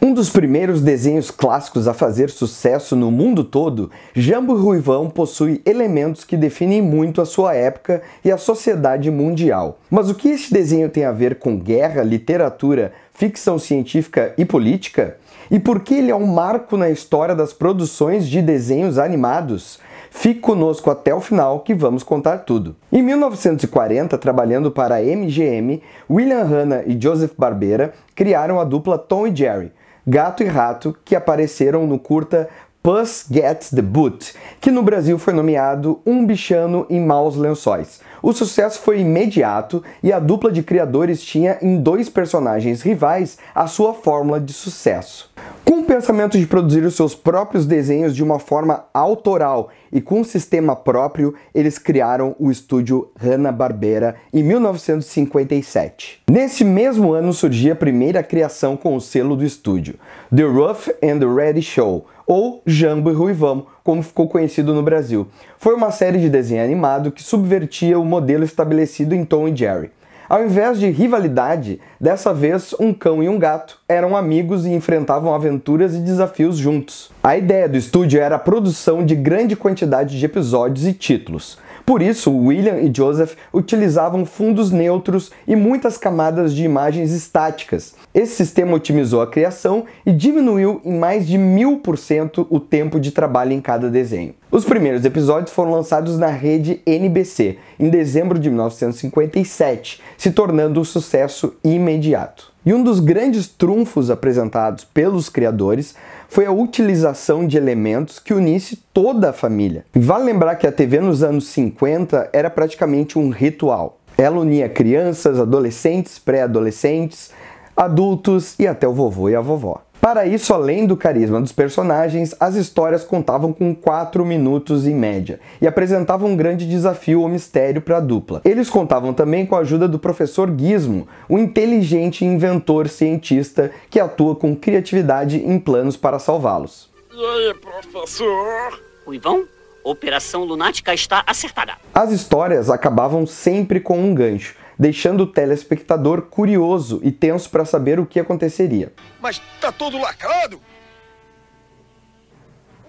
Um dos primeiros desenhos clássicos a fazer sucesso no mundo todo, Jambo Ruivão possui elementos que definem muito a sua época e a sociedade mundial. Mas o que este desenho tem a ver com guerra, literatura, ficção científica e política? E por que ele é um marco na história das produções de desenhos animados? Fique conosco até o final que vamos contar tudo. Em 1940, trabalhando para a MGM, William Hanna e Joseph Barbera criaram a dupla Tom e Jerry, gato e rato que apareceram no curta Puss Gets the Boot, que no Brasil foi nomeado Um Bichano em Maus Lençóis. O sucesso foi imediato e a dupla de criadores tinha em dois personagens rivais a sua fórmula de sucesso. Com o pensamento de produzir os seus próprios desenhos de uma forma autoral e com um sistema próprio, eles criaram o estúdio Hanna-Barbera em 1957. Nesse mesmo ano surgia a primeira criação com o selo do estúdio, The Rough and Ready Show, ou Jambo e Ruivão, como ficou conhecido no Brasil. Foi uma série de desenho animado que subvertia o modelo estabelecido em Tom e Jerry. Ao invés de rivalidade, dessa vez um cão e um gato eram amigos e enfrentavam aventuras e desafios juntos. A ideia do estúdio era a produção de grande quantidade de episódios e títulos. Por isso, William e Joseph utilizavam fundos neutros e muitas camadas de imagens estáticas. Esse sistema otimizou a criação e diminuiu em mais de mil por cento o tempo de trabalho em cada desenho. Os primeiros episódios foram lançados na rede NBC em dezembro de 1957, se tornando um sucesso imediato. E um dos grandes trunfos apresentados pelos criadores foi a utilização de elementos que unisse toda a família. Vale lembrar que a TV nos anos 50 era praticamente um ritual. Ela unia crianças, adolescentes, pré-adolescentes, adultos e até o vovô e a vovó. Para isso, além do carisma dos personagens, as histórias contavam com 4 minutos em média e apresentavam um grande desafio ou mistério para a dupla. Eles contavam também com a ajuda do professor Gizmo, o um inteligente inventor cientista que atua com criatividade em planos para salvá-los. E aí, professor? O Ivão? Operação Lunática está acertada. As histórias acabavam sempre com um gancho deixando o telespectador curioso e tenso para saber o que aconteceria. Mas tá todo lacrado?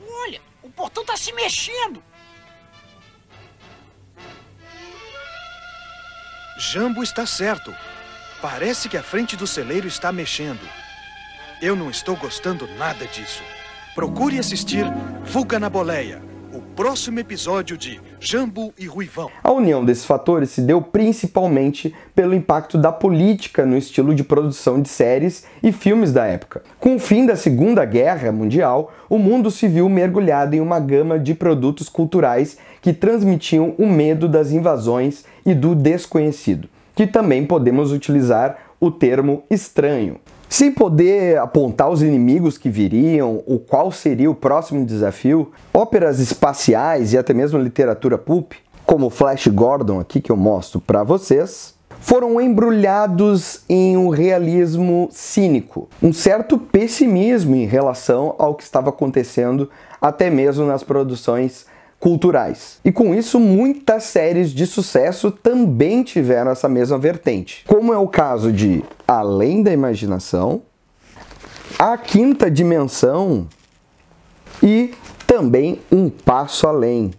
Olha, o portão tá se mexendo. Jambo está certo. Parece que a frente do celeiro está mexendo. Eu não estou gostando nada disso. Procure assistir Boleia próximo episódio de Jambo e Ruivão. A união desses fatores se deu principalmente pelo impacto da política no estilo de produção de séries e filmes da época. Com o fim da Segunda Guerra Mundial, o mundo se viu mergulhado em uma gama de produtos culturais que transmitiam o medo das invasões e do desconhecido, que também podemos utilizar o termo estranho. Sem poder apontar os inimigos que viriam, o qual seria o próximo desafio, óperas espaciais e até mesmo literatura pulp, como Flash Gordon aqui que eu mostro para vocês, foram embrulhados em um realismo cínico, um certo pessimismo em relação ao que estava acontecendo até mesmo nas produções culturais. E com isso, muitas séries de sucesso também tiveram essa mesma vertente, como é o caso de Além da Imaginação, A Quinta Dimensão e também Um Passo Além.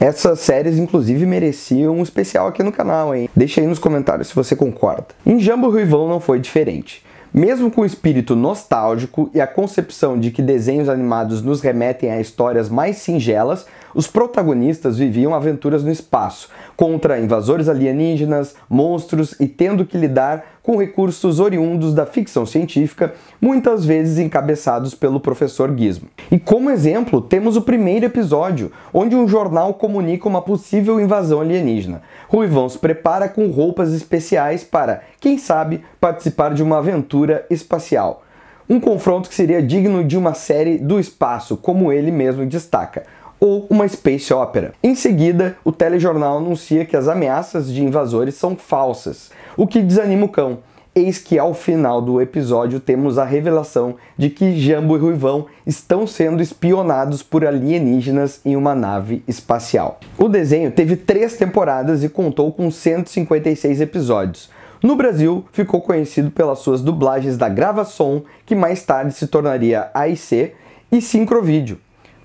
Essas séries, inclusive, mereciam um especial aqui no canal, hein? Deixa aí nos comentários se você concorda. Em Jambo Ruivão não foi diferente. Mesmo com o espírito nostálgico e a concepção de que desenhos animados nos remetem a histórias mais singelas, os protagonistas viviam aventuras no espaço, contra invasores alienígenas, monstros e tendo que lidar com recursos oriundos da ficção científica, muitas vezes encabeçados pelo professor Gizmo. E como exemplo, temos o primeiro episódio, onde um jornal comunica uma possível invasão alienígena. Ruivão se prepara com roupas especiais para, quem sabe, participar de uma aventura espacial. Um confronto que seria digno de uma série do espaço, como ele mesmo destaca ou uma space opera. Em seguida, o telejornal anuncia que as ameaças de invasores são falsas, o que desanima o cão. Eis que ao final do episódio temos a revelação de que Jambo e Ruivão estão sendo espionados por alienígenas em uma nave espacial. O desenho teve três temporadas e contou com 156 episódios. No Brasil, ficou conhecido pelas suas dublagens da Gravação, que mais tarde se tornaria AIC, e Sincrovídeo.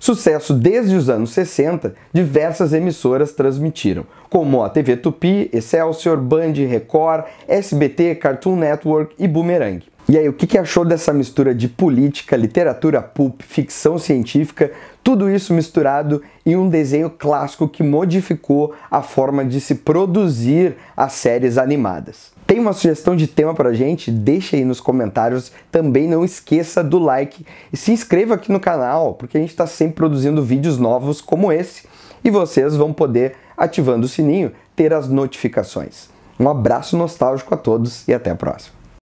Sucesso desde os anos 60, diversas emissoras transmitiram, como a TV Tupi, Excelsior, Band, Record, SBT, Cartoon Network e Boomerang. E aí, o que achou dessa mistura de política, literatura pulp, ficção científica, tudo isso misturado em um desenho clássico que modificou a forma de se produzir as séries animadas? tem uma sugestão de tema pra gente, deixa aí nos comentários. Também não esqueça do like e se inscreva aqui no canal, porque a gente está sempre produzindo vídeos novos como esse e vocês vão poder, ativando o sininho, ter as notificações. Um abraço nostálgico a todos e até a próxima.